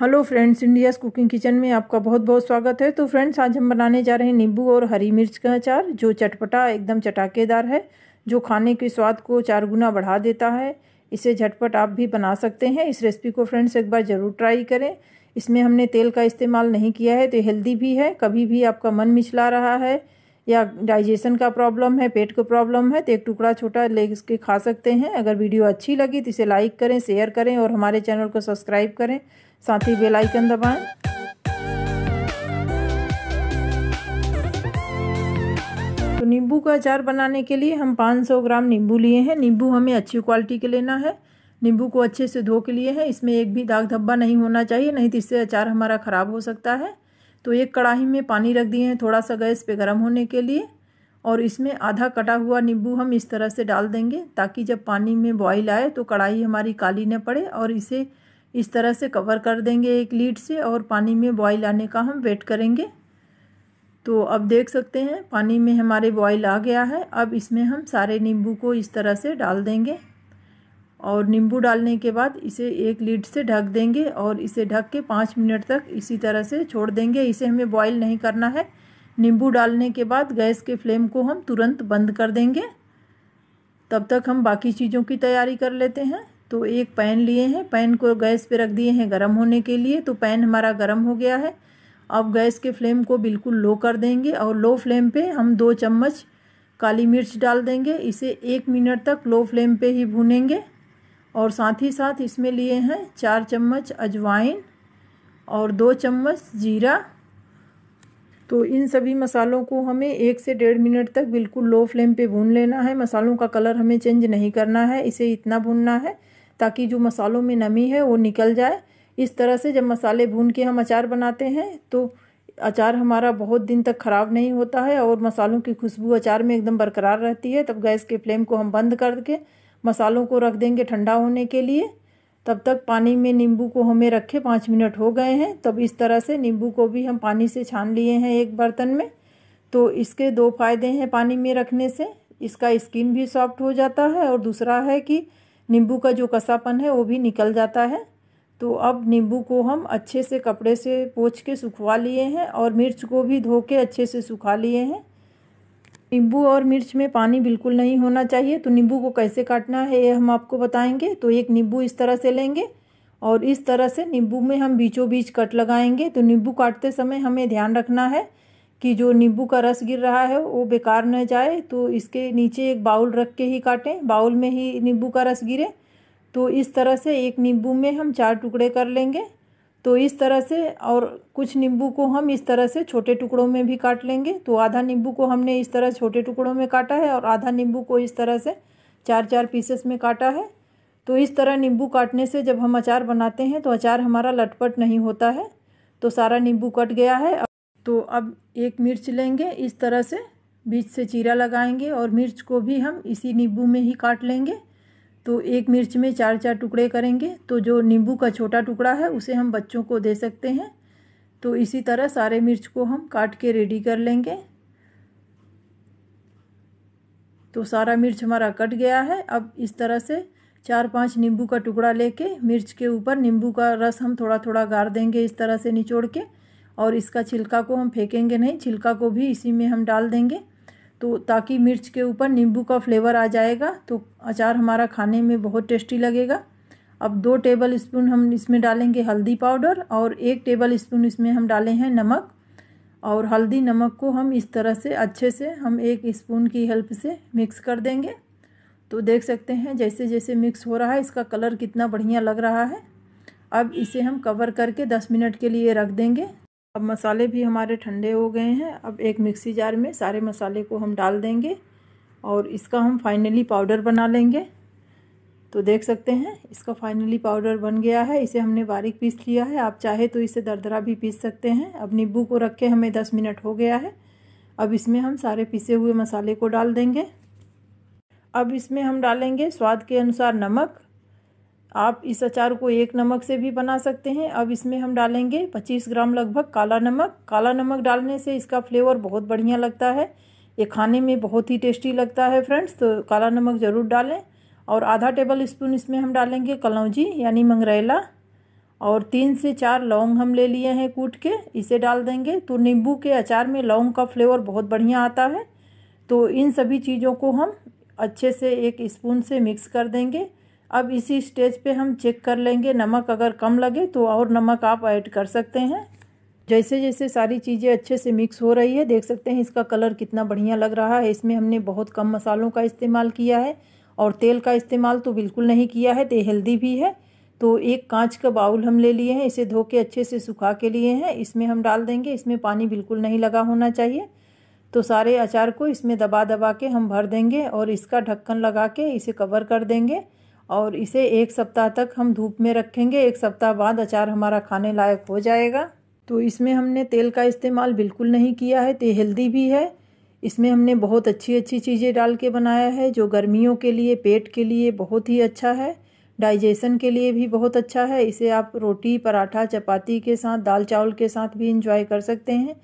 hello friends India's cooking kitchen में आपका बहुत बहुत स्वागत है तो फ्रेंड्स आज हम बनाने जा रहे हैं नींबू और हरी मिर्च का अचार जो चटपटा एकदम चटाकेदार है जो खाने के स्वाद को चार गुना बढ़ा देता है इसे झटपट आप भी बना सकते हैं इस रेसिपी को फ्रेंड्स एक बार ज़रूर ट्राई करें इसमें हमने तेल का इस्तेमाल नहीं किया है तो हेल्दी भी है कभी भी आपका मन मिचला रहा है या डाइजेशन का प्रॉब्लम है पेट को प्रॉब्लम है तो एक टुकड़ा छोटा ले इसके खा सकते हैं अगर वीडियो अच्छी लगी तो इसे लाइक करें शेयर करें और हमारे चैनल को सब्सक्राइब करें साथ ही बेल आइकन दबाएं तो नींबू का अचार बनाने के लिए हम 500 ग्राम नींबू लिए हैं नींबू हमें अच्छी क्वालिटी के लेना है नींबू को अच्छे से धो के लिए है इसमें एक भी दाग धब्बा नहीं होना चाहिए नहीं तो इससे अचार हमारा ख़राब हो सकता है तो एक कढ़ाई में पानी रख दिए हैं थोड़ा सा गैस पे गर्म होने के लिए और इसमें आधा कटा हुआ नींबू हम इस तरह से डाल देंगे ताकि जब पानी में बॉईल आए तो कढ़ाई हमारी काली न पड़े और इसे इस तरह से कवर कर देंगे एक लीड से और पानी में बॉईल आने का हम वेट करेंगे तो अब देख सकते हैं पानी में हमारे बॉईल आ गया है अब इसमें हम सारे नींबू को इस तरह से डाल देंगे और नींबू डालने के बाद इसे एक लीड से ढक देंगे और इसे ढक के पाँच मिनट तक इसी तरह से छोड़ देंगे इसे हमें बॉईल नहीं करना है नींबू डालने के बाद गैस के फ्लेम को हम तुरंत बंद कर देंगे तब तक हम बाकी चीज़ों की तैयारी कर लेते हैं तो एक पैन लिए हैं पैन को गैस पर रख दिए हैं गर्म होने के लिए तो पैन हमारा गर्म हो गया है अब गैस के फ्लेम को बिल्कुल लो कर देंगे और लो फ्लेम पर हम दो चम्मच काली मिर्च डाल देंगे इसे एक मिनट तक लो फ्लेम पे ही भूनेंगे और साथ ही साथ इसमें लिए हैं चार चम्मच अजवाइन और दो चम्मच जीरा तो इन सभी मसालों को हमें एक से डेढ़ मिनट तक बिल्कुल लो फ्लेम पे भून लेना है मसालों का कलर हमें चेंज नहीं करना है इसे इतना भूनना है ताकि जो मसालों में नमी है वो निकल जाए इस तरह से जब मसाले भून के हम अचार बनाते हैं तो अचार हमारा बहुत दिन तक ख़राब नहीं होता है और मसालों की खुशबू अचार में एकदम बरकरार रहती है तब गैस के फ्लेम को हम बंद करके मसालों को रख देंगे ठंडा होने के लिए तब तक पानी में नींबू को हमें रखे पाँच मिनट हो गए हैं तब इस तरह से नींबू को भी हम पानी से छान लिए हैं एक बर्तन में तो इसके दो फायदे हैं पानी में रखने से इसका स्किन भी सॉफ्ट हो जाता है और दूसरा है कि नींबू का जो कसापन है वो भी निकल जाता है तो अब नींबू को हम अच्छे से कपड़े से पोछ के सुखवा लिए हैं और मिर्च को भी धो के अच्छे से सुखा लिए हैं नींबू और मिर्च में पानी बिल्कुल नहीं होना चाहिए तो नींबू को कैसे काटना है ये हम आपको बताएंगे तो एक नींबू इस तरह से लेंगे और इस तरह से नींबू में हम बीचों बीच कट लगाएंगे तो नींबू काटते समय हमें ध्यान रखना है कि जो नींबू का रस गिर रहा है वो बेकार न जाए तो इसके नीचे एक बाउल रख के ही काटें बाउल में ही नींबू का रस गिरे तो इस तरह से एक नींबू में हम चार टुकड़े कर लेंगे तो इस तरह से और कुछ नींबू को हम इस तरह से छोटे टुकड़ों में भी काट लेंगे तो आधा नींबू को हमने इस तरह छोटे टुकड़ों में काटा है और आधा नींबू को इस तरह से चार चार पीसेस में काटा है तो इस तरह नींबू काटने से जब हम अचार बनाते हैं तो अचार हमारा लटपट नहीं होता है तो सारा नींबू कट गया है तो अब एक मिर्च लेंगे इस तरह से बीच से चीरा लगाएंगे और मिर्च को भी हम इसी नींबू में ही काट लेंगे तो एक मिर्च में चार चार टुकड़े करेंगे तो जो नींबू का छोटा टुकड़ा है उसे हम बच्चों को दे सकते हैं तो इसी तरह सारे मिर्च को हम काट के रेडी कर लेंगे तो सारा मिर्च हमारा कट गया है अब इस तरह से चार पांच नींबू का टुकड़ा लेके मिर्च के ऊपर नींबू का रस हम थोड़ा थोड़ा गार देंगे इस तरह से निचोड़ के और इसका छिलका को हम फेंकेंगे नहीं छिलका को भी इसी में हम डाल देंगे तो ताकि मिर्च के ऊपर नींबू का फ्लेवर आ जाएगा तो अचार हमारा खाने में बहुत टेस्टी लगेगा अब दो टेबल स्पून हम इसमें डालेंगे हल्दी पाउडर और एक टेबल स्पून इसमें हम डाले हैं नमक और हल्दी नमक को हम इस तरह से अच्छे से हम एक स्पून की हेल्प से मिक्स कर देंगे तो देख सकते हैं जैसे जैसे मिक्स हो रहा है इसका कलर कितना बढ़िया लग रहा है अब इसे हम कवर करके दस मिनट के लिए रख देंगे अब मसाले भी हमारे ठंडे हो गए हैं अब एक मिक्सी जार में सारे मसाले को हम डाल देंगे और इसका हम फाइनली पाउडर बना लेंगे तो देख सकते हैं इसका फाइनली पाउडर बन गया है इसे हमने बारीक पीस लिया है आप चाहे तो इसे दरदरा भी पीस सकते हैं अब नींबू को रख के हमें दस मिनट हो गया है अब इसमें हम सारे पीसे हुए मसाले को डाल देंगे अब इसमें हम डालेंगे स्वाद के अनुसार नमक आप इस अचार को एक नमक से भी बना सकते हैं अब इसमें हम डालेंगे 25 ग्राम लगभग काला नमक काला नमक डालने से इसका फ्लेवर बहुत बढ़िया लगता है ये खाने में बहुत ही टेस्टी लगता है फ्रेंड्स तो काला नमक ज़रूर डालें और आधा टेबल स्पून इसमें हम डालेंगे कलौजी यानी मंगरेला और तीन से चार लौंग हम ले लिए हैं कूट के इसे डाल देंगे तो नींबू के अचार में लौंग का फ्लेवर बहुत बढ़िया आता है तो इन सभी चीज़ों को हम अच्छे से एक स्पून से मिक्स कर देंगे अब इसी स्टेज पे हम चेक कर लेंगे नमक अगर कम लगे तो और नमक आप ऐड कर सकते हैं जैसे जैसे सारी चीज़ें अच्छे से मिक्स हो रही है देख सकते हैं इसका कलर कितना बढ़िया लग रहा है इसमें हमने बहुत कम मसालों का इस्तेमाल किया है और तेल का इस्तेमाल तो बिल्कुल नहीं किया है तो हेल्दी भी है तो एक कांच का बाउल हम ले लिए हैं इसे धो के अच्छे से सुखा के लिए हैं इसमें हम डाल देंगे इसमें पानी बिल्कुल नहीं लगा होना चाहिए तो सारे अचार को इसमें दबा दबा के हम भर देंगे और इसका ढक्कन लगा के इसे कवर कर देंगे और इसे एक सप्ताह तक हम धूप में रखेंगे एक सप्ताह बाद अचार हमारा खाने लायक हो जाएगा तो इसमें हमने तेल का इस्तेमाल बिल्कुल नहीं किया है तो हेल्दी भी है इसमें हमने बहुत अच्छी अच्छी चीज़ें डाल के बनाया है जो गर्मियों के लिए पेट के लिए बहुत ही अच्छा है डाइजेशन के लिए भी बहुत अच्छा है इसे आप रोटी पराठा चपाती के साथ दाल चावल के साथ भी इंजॉय कर सकते हैं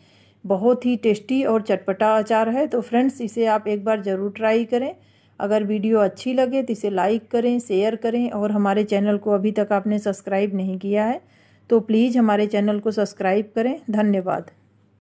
बहुत ही टेस्टी और चटपटा अचार है तो फ्रेंड्स इसे आप एक बार ज़रूर ट्राई करें अगर वीडियो अच्छी लगे तो इसे लाइक करें शेयर करें और हमारे चैनल को अभी तक आपने सब्सक्राइब नहीं किया है तो प्लीज़ हमारे चैनल को सब्सक्राइब करें धन्यवाद